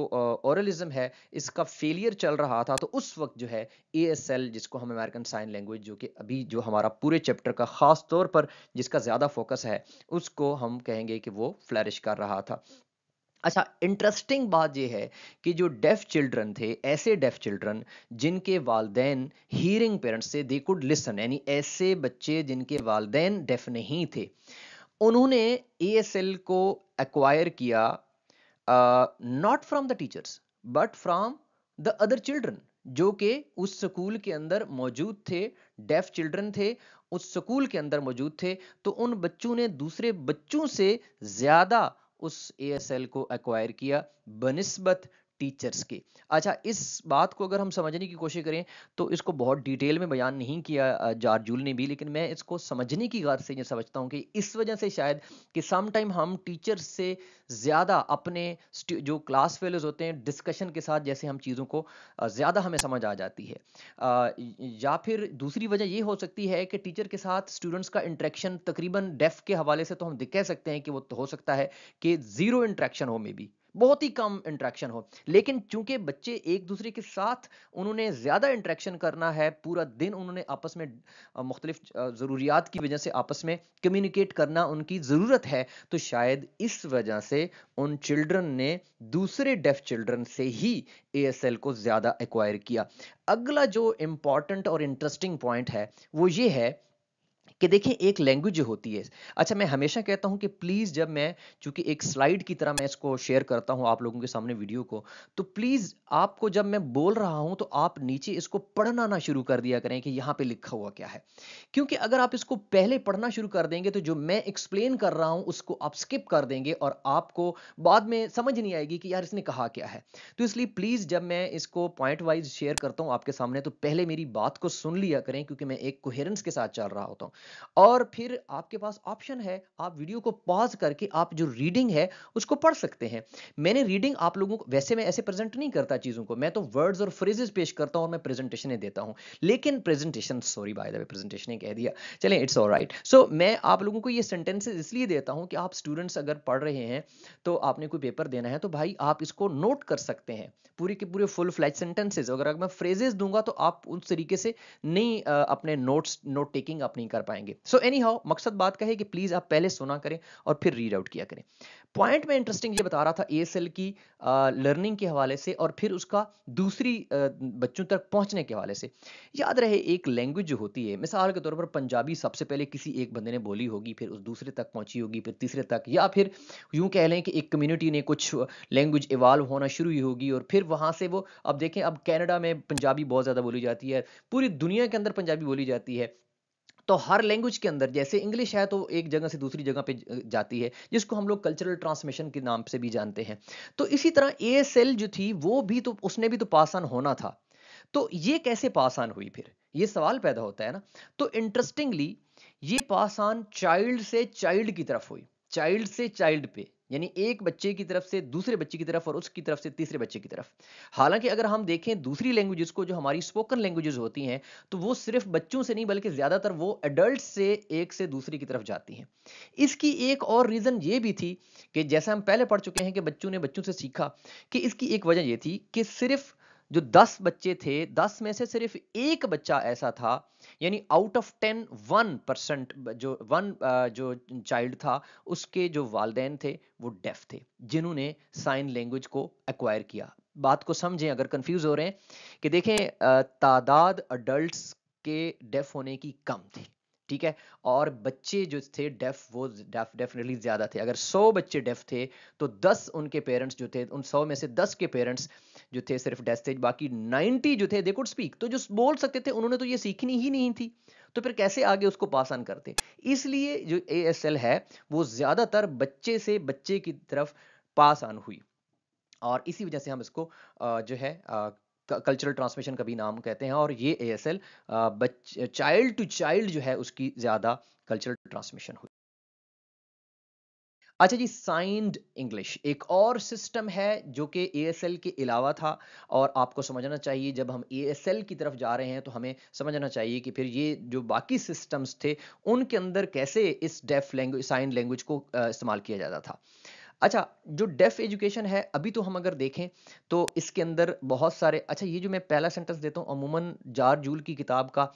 Speaker 1: ओरलिज्म है इसका फेलियर चल रहा था तो उस वक्त जो है ए जिसको हम अमेरिकन साइन लैंग्वेज जो कि अभी जो हमारा पूरे चैप्टर का ख़ास तौर पर जिसका ज़्यादा फोकस है उसको हम कहेंगे कि वो फ्लरिश कर रहा था अच्छा इंटरेस्टिंग बात यह है कि जो डेफ चिल्ड्रन थे ऐसे डेफ चिल्ड्रन जिनके वालदेन हियरिंग पेरेंट्स से दे कुड लिसन यानी ऐसे बच्चे जिनके वालदेन डेफ नहीं थे उन्होंने ए को एक्वायर किया not from the teachers but from the other children जो कि उस स्कूल के अंदर मौजूद थे डेफ चिल्ड्रन थे उस स्कूल के अंदर मौजूद थे तो उन बच्चों ने दूसरे बच्चों से ज़्यादा उस ए को एक्वायर किया बनस्बत टीचर्स के अच्छा इस बात को अगर हम समझने की कोशिश करें तो इसको बहुत डिटेल में बयान नहीं किया जार्जूल ने भी लेकिन मैं इसको समझने की गर्ज से ये समझता हूँ कि इस वजह से शायद कि सम टाइम हम टीचर्स से ज़्यादा अपने जो क्लास फेलोज होते हैं डिस्कशन के साथ जैसे हम चीज़ों को ज़्यादा हमें समझ आ जाती है या फिर दूसरी वजह ये हो सकती है कि टीचर के साथ स्टूडेंट्स का इंट्रैक्शन तकरीबन डेफ के हवाले से तो हम कह सकते हैं कि वो तो हो सकता है कि ज़ीरो इंट्रैक्शन हो मे बी बहुत ही कम इंट्रैक्शन हो लेकिन चूंकि बच्चे एक दूसरे के साथ उन्होंने ज़्यादा इंट्रैक्शन करना है पूरा दिन उन्होंने आपस में मुख्तलिफ ज़रूरियात की वजह से आपस में कम्युनिकेट करना उनकी ज़रूरत है तो शायद इस वजह से उन चिल्ड्रन ने दूसरे डेफ चिल्ड्रन से ही ए को ज़्यादा एक्वायर किया अगला जो इंपॉर्टेंट और इंटरेस्टिंग पॉइंट है वो ये है कि देखिए एक लैंग्वेज होती है अच्छा मैं हमेशा कहता हूं कि प्लीज़ जब मैं चूंकि एक स्लाइड की तरह मैं इसको शेयर करता हूं आप लोगों के सामने वीडियो को तो प्लीज़ आपको जब मैं बोल रहा हूं तो आप नीचे इसको पढ़ना ना शुरू कर दिया करें कि यहाँ पे लिखा हुआ क्या है क्योंकि अगर आप इसको पहले पढ़ना शुरू कर देंगे तो जो मैं एक्सप्लेन कर रहा हूँ उसको आप स्किप कर देंगे और आपको बाद में समझ नहीं आएगी कि यार इसने कहा क्या है तो इसलिए प्लीज़ जब मैं इसको पॉइंट वाइज शेयर करता हूँ आपके सामने तो पहले मेरी बात को सुन लिया करें क्योंकि मैं एक कोहेरेंस के साथ चल रहा होता हूँ और फिर आपके पास ऑप्शन है आप वीडियो को पॉज करके आप जो रीडिंग है उसको पढ़ सकते हैं मैंने रीडिंग आप लोगों को वैसे मैं ऐसे प्रेजेंट नहीं करता चीज़ों को मैं तो वर्ड्स और फ्रेजेस पेश करता हूं और मैं प्रेजेंटेशन देता हूं लेकिन presentation sorry by the way presentation कह दिया चले इट्स ऑल राइट सो मैं आप लोगों को ये सेंटेंसेज इसलिए देता हूं कि आप स्टूडेंट्स अगर पढ़ रहे हैं तो आपने कोई पेपर देना है तो भाई आप इसको नोट कर सकते हैं पूरे के पूरे फुल फ्लैच सेंटेंसेज अगर मैं फ्रेजेस दूंगा तो आप उस तरीके से नहीं अपने नोट्स नोट टेकिंग आप नहीं कर कर पाएंगे सो एनी हाउ मकसद बात का है कि प्लीज आप पहले सुना करें और फिर रीड आउट किया करें पॉइंट में इंटरेस्टिंग ये बता रहा था एएसएल की लर्निंग के हवाले से और फिर उसका दूसरी बच्चों तक पहुंचने के हवाले से याद रहे एक लैंग्वेज जो होती है मिसाल के तौर पर पंजाबी सबसे पहले किसी एक बंदे ने बोली होगी फिर उस दूसरे तक पहुंची होगी फिर तीसरे तक या फिर यूं कह लें कि एक कम्युनिटी ने कुछ लैंग्वेज इवाल्व होना शुरू ही होगी और फिर वहां से वो अब देखें अब कैनेडा में पंजाबी बहुत ज़्यादा बोली जाती है पूरी दुनिया के अंदर पंजाबी बोली जाती है तो हर लैंग्वेज के अंदर जैसे इंग्लिश है तो एक जगह से दूसरी जगह पे जाती है जिसको हम लोग कल्चरल ट्रांसमिशन के नाम से भी जानते हैं तो इसी तरह ए जो थी वो भी तो उसने भी तो पास ऑन होना था तो ये कैसे पास ऑन हुई फिर ये सवाल पैदा होता है ना तो इंटरेस्टिंगली ये पास ऑन चाइल्ड से चाइल्ड की तरफ हुई चाइल्ड से चाइल्ड पे यानी एक बच्चे की तरफ से दूसरे बच्चे की तरफ और उसकी तरफ से तीसरे बच्चे की तरफ हालांकि अगर हम देखें दूसरी लैंग्वेजेस को जो हमारी स्पोकन लैंग्वेजेस होती हैं तो वो सिर्फ बच्चों से नहीं बल्कि ज़्यादातर वो एडल्ट से एक से दूसरी की तरफ जाती हैं इसकी एक और रीज़न ये भी थी कि जैसा हम पहले पढ़ चुके हैं कि बच्चों ने बच्चों से सीखा कि इसकी एक वजह ये थी कि सिर्फ जो 10 बच्चे थे 10 में से सिर्फ एक बच्चा ऐसा था यानी आउट ऑफ 10 वन परसेंट जो वन जो चाइल्ड था उसके जो वालदेन थे वो डेफ थे जिन्होंने साइन लैंग्वेज को एक्वायर किया बात को समझें अगर कंफ्यूज हो रहे हैं कि देखें तादाद अडल्ट के डेफ होने की कम थी ठीक है और बच्चे जो थे डेफ वो डेफ डेफिनेटली ज़्यादा थे अगर 100 बच्चे डेफ थे तो 10 उनके पेरेंट्स जो थे उन 100 में से 10 के पेरेंट्स जो थे सिर्फ थे बाकी 90 जो थे दे कुड स्पीक तो जो बोल सकते थे उन्होंने तो ये सीखनी ही नहीं थी तो फिर कैसे आगे उसको पास ऑन करते इसलिए जो ए है वो ज़्यादातर बच्चे से बच्चे की तरफ पास ऑन हुई और इसी वजह से हम इसको जो है कल्चरल ट्रांसमिशन का भी नाम कहते हैं और ये A S L child to child जो है उसकी ज़्यादा कल्चरल ट्रांसमिशन हुई अच्छा जी साइंड इंग्लिश एक और सिस्टम है जो कि ए के अलावा था और आपको समझना चाहिए जब हम ए की तरफ जा रहे हैं तो हमें समझना चाहिए कि फिर ये जो बाकी सिस्टम्स थे उनके अंदर कैसे इस डेफ लैंग्वेज साइन लैंग्वेज को इस्तेमाल किया जाता था अच्छा जो डेफ एजुकेशन है अभी तो हम अगर देखें तो इसके अंदर बहुत सारे अच्छा ये जो मैं पहला सेंटेंस देता हूँ अमूमन जार जूल की किताब का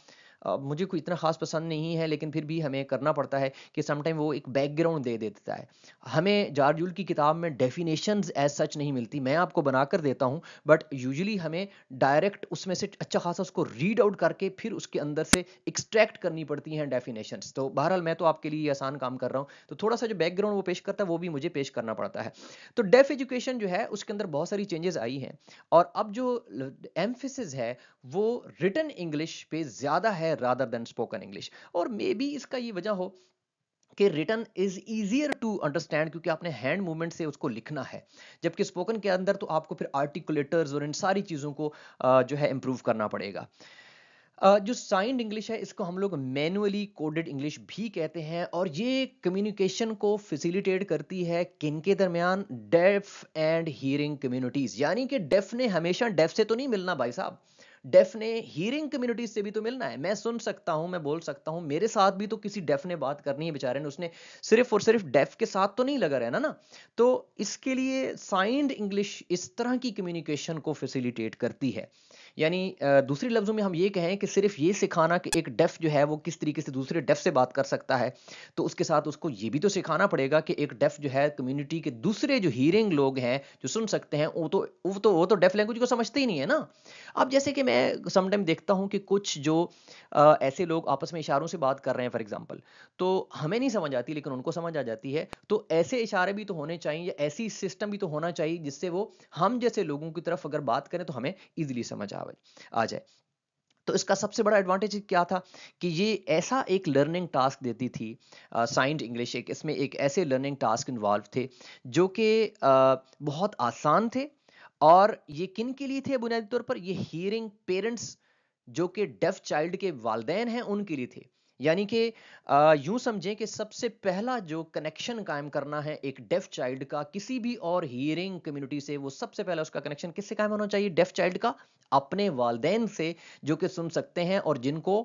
Speaker 1: मुझे कोई इतना खास पसंद नहीं है लेकिन फिर भी हमें करना पड़ता है कि समटाइम वो एक बैकग्राउंड दे देता है हमें जारजूल की किताब में डेफिनेशन एज सच नहीं मिलती मैं आपको बनाकर देता हूँ बट यूजली हमें डायरेक्ट उसमें से अच्छा खासा उसको रीड आउट करके फिर उसके अंदर से एक्सट्रैक्ट करनी पड़ती हैं डेफिनेशन तो बहरहाल मैं तो आपके लिए आसान काम कर रहा हूँ तो थोड़ा सा जो बैकग्राउंड वो पेश करता है वो भी मुझे पेश करना पड़ता है तो डेफ एजुकेशन जो है उसके अंदर बहुत सारी चेंजेस आई हैं और अब जो एम्फिस है वो रिटर्न इंग्लिश पे ज़्यादा है है रादर देन स्पोकन इंग्लिश और मे बी इसका ये वजह हो कि return is easier to understand क्योंकि आपने हैंड मूवमेंट से उसको लिखना है जबकि स्पोकन के अंदर तो आपको फिर आर्टिकुलेटर्स और इन सारी चीज़ों को जो है इंप्रूव करना पड़ेगा जो साइंड इंग्लिश है इसको हम लोग मैनुअली कोडेड इंग्लिश भी कहते हैं और ये कम्युनिकेशन को फैसिलिटेट करती है किन के दरमियान डेफ एंड हियरिंग कम्युनिटीज़ यानी कि डेफ ने हमेशा डेफ से तो नहीं मिलना भाई साहब डेफ ने हियरिंग कम्युनिटीज से भी तो मिलना है मैं सुन सकता हूं मैं बोल सकता हूं मेरे साथ भी तो किसी डेफ ने बात करनी है बेचारे ने उसने सिर्फ और सिर्फ डेफ के साथ तो नहीं लगा रहना ना तो इसके लिए साइंड इंग्लिश इस तरह की कम्युनिकेशन को फैसिलिटेट करती है यानी दूसरे लफ्ज़ों में हम ये कहें कि सिर्फ ये सिखाना कि एक डेफ जो है वो किस तरीके से दूसरे डेफ से बात कर सकता है तो उसके साथ उसको ये भी तो सिखाना पड़ेगा कि एक डेफ जो है कम्युनिटी के दूसरे जो हीरिंग लोग हैं जो सुन सकते हैं वो तो वो तो वो तो डेफ लैंग्वेज को समझते ही नहीं है ना अब जैसे कि मैं समटाइम देखता हूँ कि कुछ जो आ, ऐसे लोग आपस में इशारों से बात कर रहे हैं फॉर एग्जाम्पल तो हमें नहीं समझ आती लेकिन उनको समझ आ जाती है तो ऐसे इशारे भी तो होने चाहिए या ऐसी सिस्टम भी तो होना चाहिए जिससे वो हम जैसे लोगों की तरफ अगर बात करें तो हमें ईजिली समझ आ लेवल आ जाए तो इसका सबसे बड़ा एडवांटेज क्या था कि ये ऐसा एक लर्निंग टास्क देती थी साइंड इंग्लिश एक इसमें एक ऐसे लर्निंग टास्क इन्वॉल्व थे जो कि बहुत आसान थे और ये किन के लिए थे बुनियादी तौर पर ये हियरिंग पेरेंट्स जो कि डेफ चाइल्ड के वालदेन हैं उनके लिए थे यानी कि यूं समझें कि सबसे पहला जो कनेक्शन कायम करना है एक डेफ चाइल्ड का किसी भी और हियरिंग कम्युनिटी से वो सबसे पहला उसका कनेक्शन किससे कायम होना चाहिए डेफ चाइल्ड का अपने वालदेन से जो कि सुन सकते हैं और जिनको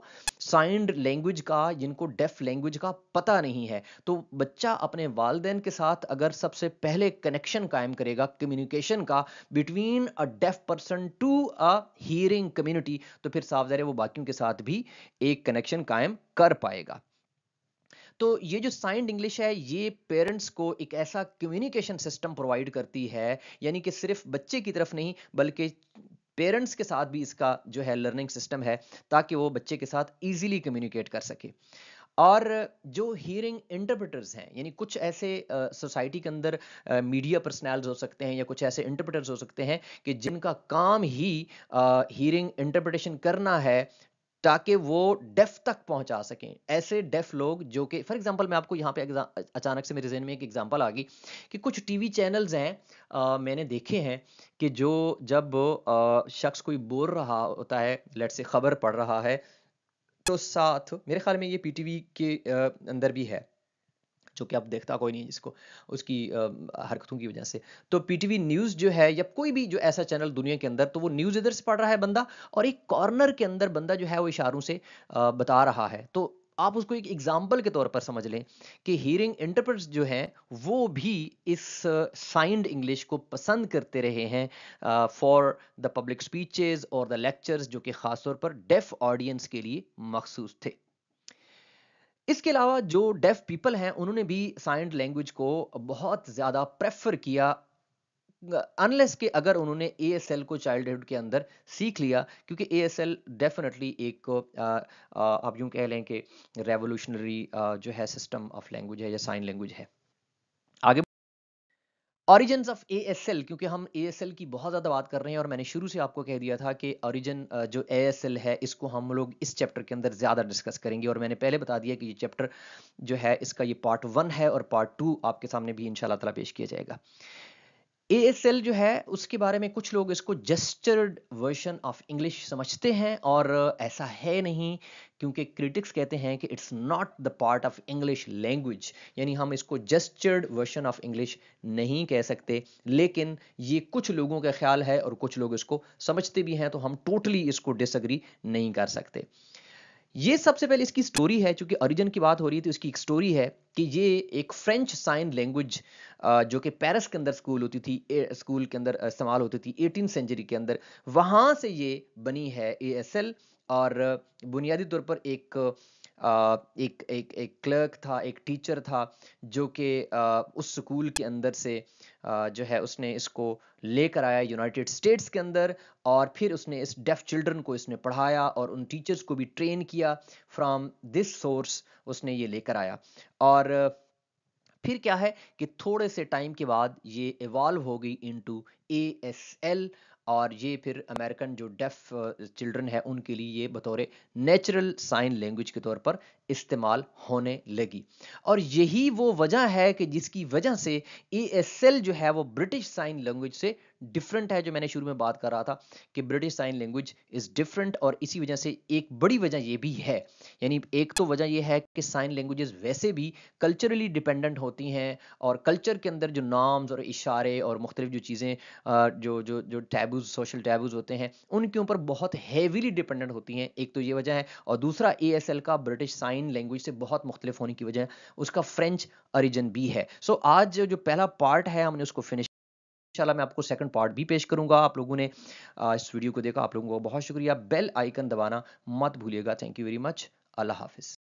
Speaker 1: साइंड लैंग्वेज का जिनको डेफ लैंग्वेज का पता नहीं है तो बच्चा अपने वालदेन के साथ अगर सबसे पहले कनेक्शन कायम करेगा कम्युनिकेशन का between a deaf person to a hearing community तो फिर साफ ज़ाहिर वो बाकियों के साथ भी एक कनेक्शन कायम कर पाएगा तो ये जो साइंड इंग्लिश है ये पेरेंट्स को एक ऐसा कम्युनिकेशन सिस्टम प्रोवाइड करती है यानी कि सिर्फ बच्चे की तरफ नहीं बल्कि पेरेंट्स के साथ भी इसका जो है लर्निंग सिस्टम है ताकि वो बच्चे के साथ इजीली कम्युनिकेट कर सके और जो हियरिंग इंटरप्रेटर्स हैं यानी कुछ ऐसे सोसाइटी के अंदर मीडिया पर्सनल्स हो सकते हैं या कुछ ऐसे इंटरप्रेटर्स हो सकते हैं कि जिनका काम ही हियरिंग इंटरप्रिटेशन करना है ताकि वो डेफ तक पहुंचा सकें ऐसे डेफ लोग जो कि फॉर एग्जांपल मैं आपको यहाँ पे अचानक से मेरे जहन में एक एग्जांपल आ गई कि कुछ टीवी चैनल्स हैं आ, मैंने देखे हैं कि जो जब शख्स कोई बोल रहा होता है लेट से खबर पढ़ रहा है तो साथ मेरे ख्याल में ये पीटीवी के आ, अंदर भी है जो कि आप देखता कोई नहीं जिसको उसकी हरकतों की वजह से तो पीटीवी न्यूज़ जो है या कोई भी जो ऐसा चैनल दुनिया के अंदर तो वो न्यूज़ इधर से पढ़ रहा है बंदा और एक कॉर्नर के अंदर बंदा जो है वो इशारों से बता रहा है तो आप उसको एक एग्जाम्पल के तौर पर समझ लें कि हियरिंग इंटरप्रेट जो हैं वो भी इस साइंड इंग्लिश को पसंद करते रहे हैं फॉर द पब्लिक स्पीचेस और द लेक्चर्स जो कि ख़ासतौर पर डेफ ऑडियंस के लिए मखसूस थे इसके अलावा जो डेफ पीपल हैं उन्होंने भी साइन लैंग्वेज को बहुत ज़्यादा प्रेफर किया अनलेस के अगर उन्होंने ए एस एल को चाइल्डहुड के अंदर सीख लिया क्योंकि ए एस एल डेफिनेटली एक आप यूं कह लें कि रेवोल्यूशनरी जो है सिस्टम ऑफ लैंग्वेज है या साइन लैंग्वेज है origin of A S L क्योंकि हम ए एस एल की बहुत ज़्यादा बात कर रहे हैं और मैंने शुरू से आपको कह दिया था कि ऑरिजन जो ए एस एल है इसको हम लोग इस चैप्टर के अंदर ज़्यादा डिस्कस करेंगे और मैंने पहले बता दिया कि ये चैप्टर जो है इसका ये पार्ट वन है और पार्ट टू आपके सामने भी इन शाला पेश किया जाएगा एएसएल जो है उसके बारे में कुछ लोग इसको जस्टर्ड वर्जन ऑफ इंग्लिश समझते हैं और ऐसा है नहीं क्योंकि क्रिटिक्स कहते हैं कि it's not the part of English language यानी हम इसको जस्टर्ड वर्जन ऑफ इंग्लिश नहीं कह सकते लेकिन ये कुछ लोगों का ख्याल है और कुछ लोग इसको समझते भी हैं तो हम टोटली totally इसको डिसअग्री नहीं कर सकते ये सबसे पहले इसकी स्टोरी है चूंकि ओरिजिन की बात हो रही है तो इसकी एक स्टोरी है कि ये एक फ्रेंच साइन लैंग्वेज जो कि पेरिस के अंदर स्कूल होती थी ए, स्कूल के अंदर इस्तेमाल होती थी एटीन सेंचुरी के अंदर वहाँ से ये बनी है ए एस एल और बुनियादी तौर पर एक एक एक एक क्लर्क था एक टीचर था जो कि उस स्कूल के अंदर से जो है उसने इसको लेकर आया यूनाइटेड स्टेट्स के अंदर और फिर उसने इस डेफ चिल्ड्रन को इसने पढ़ाया और उन टीचर्स को भी ट्रेन किया फ्रॉम दिस सोर्स उसने ये लेकर आया और फिर क्या है कि थोड़े से टाइम के बाद ये इवॉल्व हो गई इनटू एएसएल और ये फिर अमेरिकन जो डेफ चिल्ड्रन है उनके लिए ये बतौर नेचुरल साइन लैंग्वेज के तौर पर इस्तेमाल होने लगी और यही वो वजह है कि जिसकी वजह से ए जो है वो ब्रिटिश साइन लैंग्वेज से डिफरेंट है जो मैंने शुरू में बात कर रहा था कि British sign language is different और इसी वजह से एक बड़ी वजह यह भी है यानी एक तो वजह यह है कि साइन लैंग्वेजेस वैसे भी कल्चरली डिपेंडेंट होती हैं और कल्चर के अंदर जो नाम्स और इशारे और मुख्तलिफ जो चीज़ें जो जो जो टैबूज सोशल टैबूज होते हैं उनके ऊपर बहुत हैवीली डिपेंडेंट होती हैं एक तो ये वजह है और दूसरा ए का ब्रिटिश साइन लैंग्वेज से बहुत मुख्तलिफ होने की वजह उसका फ्रेंच ऑरिजन भी है सो so, आज जो पहला पार्ट है हमने उसको फिनिश इंशाल्लाह मैं आपको सेकंड पार्ट भी पेश करूंगा आप लोगों ने इस वीडियो को देखा आप लोगों को बहुत शुक्रिया बेल आइकन दबाना मत भूलिएगा थैंक यू वेरी मच अल्लाह हाफिज़